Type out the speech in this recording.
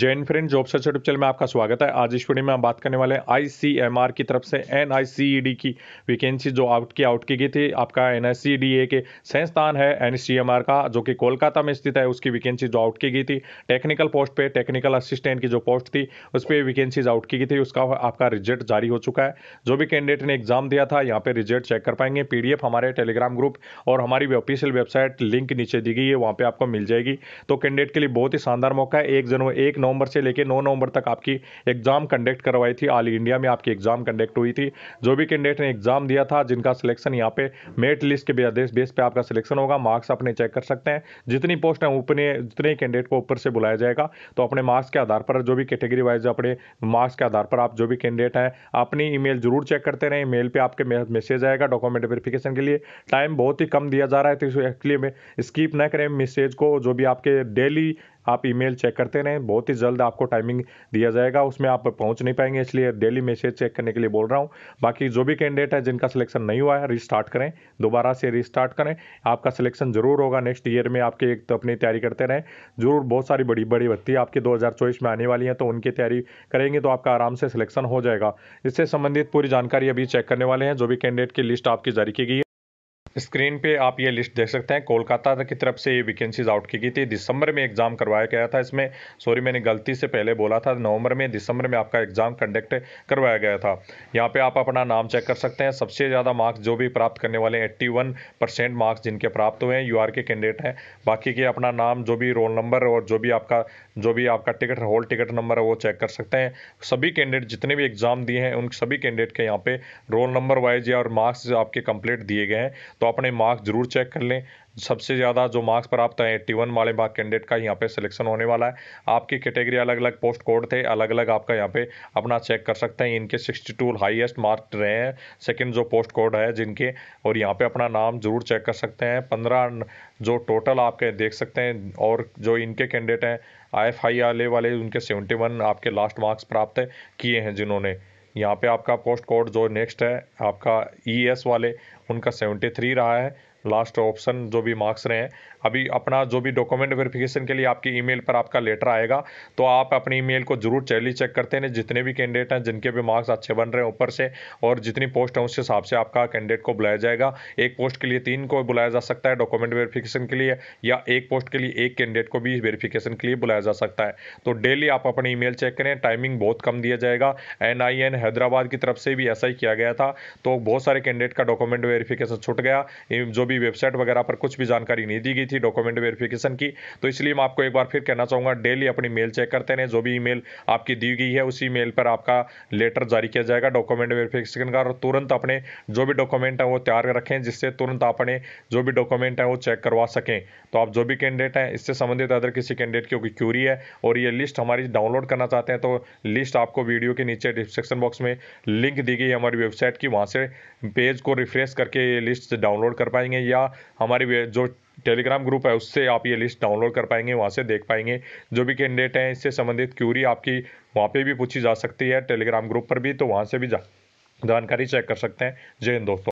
Jain friend job search channel में आपका स्वागत है आज इस वीडियो में हम बात करने वाले हैं आईसीएमआर की तरफ से एनआईसीईडी e की वैकेंसी जो आउट की आउट की गई थी आपका ए e के संस्थान है एनसीएमआर का जो कि कोलकाता में स्थित है उसकी वैकेंसी जो आउट की गई थी टेक्निकल पोस्ट पे टेक्निकल असिस्टेंट की जो पोस्ट थी उस पर वैकेंसीज आउट की गई थी उसका आपका रिजल्ट जारी हो चुका है जो भी कैंडिडेट ने एग्जाम दिया था यहाँ पर रिजल्ट चेक कर पाएंगे पी हमारे टेलीग्राम ग्रुप और हमारी ऑफिशियल वेबसाइट लिंक नीचे दी गई है वहाँ पर आपको मिल जाएगी तो कैंडिडेट के लिए बहुत ही शानदार मौका है एक जनवरी एक नवंबर से लेकर नौ नवंबर तक आपकी एग्ज़ाम कंडक्ट करवाई थी ऑल इंडिया में आपकी एग्ज़ाम कंडक्ट हुई थी जो भी कैंडिडेट ने एग्ज़ाम दिया था जिनका सिलेक्शन यहाँ पे मेरिट लिस्ट के बेस बेस पे आपका सिलेक्शन होगा मार्क्स अपने चेक कर सकते हैं जितनी पोस्ट है उतने जितने कैंडिडेट को ऊपर से बुलाया जाएगा तो अपने मार्क्स के आधार पर जो भी कैटेगरी वाइज अपने मार्क्स के आधार पर आप जो भी कैंडिडेट हैं अपनी ई जरूर चेक करते रहें ईमेल पर आपके मैसेज आएगा डॉक्यूमेंट वेरिफिकेशन के लिए टाइम बहुत ही कम दिया जा रहा है तो इसलिए स्कीप ना करें मैसेज को जो भी आपके डेली आप ईमेल चेक करते रहें बहुत ही जल्द आपको टाइमिंग दिया जाएगा उसमें आप पहुंच नहीं पाएंगे इसलिए डेली मैसेज चेक करने के लिए बोल रहा हूँ बाकी जो भी कैंडिडेट है जिनका सिलेक्शन नहीं हुआ है रिस्टार्ट करें दोबारा से रिस्टार्ट करें आपका सिलेक्शन जरूर होगा नेक्स्ट ईयर में आपके तो अपनी तैयारी करते रहें जरूर बहुत सारी बड़ी बड़ी भर्ती आपकी दो में आने वाली हैं तो उनकी तैयारी करेंगे तो आपका आराम से सिलेक्शन हो जाएगा इससे संबंधित पूरी जानकारी अभी चेक करने वाले हैं जो भी कैंडिडेट की लिस्ट आपकी जारी की गई है स्क्रीन पे आप ये लिस्ट देख सकते हैं कोलकाता की तरफ से ये वैकेंसीज आउट की गई थी दिसंबर में एग्जाम करवाया गया था इसमें सॉरी मैंने गलती से पहले बोला था नवंबर में दिसंबर में आपका एग्जाम कंडक्ट करवाया गया था यहाँ पे आप अपना नाम चेक कर सकते हैं सबसे ज़्यादा मार्क्स जो भी प्राप्त करने वाले हैं एट्टी परसेंट मार्क्स जिनके प्राप्त हुए हैं यू के कैंडिडेट हैं बाकी के अपना नाम जो भी रोल नंबर और जो भी आपका जो भी आपका टिकट होल टिकट नंबर है वो चेक कर सकते हैं सभी कैंडिडेट जितने भी एग्जाम दिए हैं उन सभी कैंडिडेट के यहाँ पे रोल नंबर वाइज या और मार्क्स आपके कंप्लीट दिए गए हैं तो अपने मार्क्स जरूर चेक कर लें सबसे ज़्यादा जो मार्क्स प्राप्त हैं एट्टी वन वाले मार्क कैंडिडेट का यहाँ पे सिलेक्शन होने वाला है आपकी कैटेगरी अलग अलग पोस्ट कोड थे अलग अलग आपका यहाँ पे अपना चेक कर सकते हैं इनके सिक्सटी टू हाइएस्ट मार्क रहे हैं सेकंड जो पोस्ट कोड है जिनके और यहाँ पे अपना नाम जरूर चेक कर सकते हैं पंद्रह जो टोटल आपके देख सकते हैं और जो इनके कैंडिडेट हैं आई एफ आई वाले वाले उनके सेवेंटी वन आपके लास्ट मार्क्स प्राप्त किए हैं जिन्होंने यहाँ पे आपका पोस्ट कोड जो नेक्स्ट है आपका ई e वाले उनका 73 रहा है लास्ट ऑप्शन जो भी मार्क्स रहे हैं अभी अपना जो भी डॉक्यूमेंट वेरिफिकेशन के लिए आपकी ईमेल पर आपका लेटर आएगा तो आप अपनी ईमेल को जरूर चैली चेक करते हैं जितने भी कैंडिडेट हैं जिनके भी मार्क्स अच्छे बन रहे हैं ऊपर से और जितनी पोस्ट हैं उस हिसाब से आपका कैंडिडेट को बुलाया जाएगा एक पोस्ट के लिए तीन को बुलाया जा सकता है डॉक्यूमेंट वेरीफिकेशन के लिए या एक पोस्ट के लिए एक कैंडिडेट को भी वेरीफिकेशन के लिए बुलाया जा सकता है तो डेली आप अपनी ई चेक करें टाइमिंग बहुत कम दिया जाएगा एन आई एन हैदराबाद की तरफ से भी ऐसा ही किया गया था तो बहुत सारे कैंडिडेट का डॉक्यूमेंट वेरीफिकेशन छूट गया जो भी भी वेबसाइट वगैरह पर कुछ भी जानकारी नहीं दी गई थी डॉक्यूमेंट वेरिफिकेशन की तो इसलिए मैं आपको एक बार फिर कहना चाहूँगा डेली अपनी मेल चेक करते रहें जो भी ईमेल आपकी दी गई है उसी मेल पर आपका लेटर जारी किया जाएगा डॉक्यूमेंट वेरिफिकेशन का और तुरंत अपने जो भी डॉक्यूमेंट है वो तैयार रखें जिससे तुरंत अपने जो भी डॉक्यूमेंट है वो चेक करवा सकें तो आप जो भी कैंडिडेट हैं इससे संबंधित अदर किसी कैंडिडेट की क्यूरी है और ये लिस्ट हमारी डाउनलोड करना चाहते हैं तो लिस्ट आपको वीडियो के नीचे डिस्क्रिप्शन बॉक्स में लिंक दी गई है हमारी वेबसाइट की वहाँ से पेज को रिफ्रेश करके ये लिस्ट डाउनलोड कर पाएंगे या हमारे जो टेलीग्राम ग्रुप है उससे आप ये लिस्ट डाउनलोड कर पाएंगे वहाँ से देख पाएंगे जो भी कैंडिडेट हैं इससे संबंधित क्यूरी आपकी वहाँ पे भी पूछी जा सकती है टेलीग्राम ग्रुप पर भी तो वहाँ से भी जानकारी चेक कर सकते हैं जय हिंद दोस्तों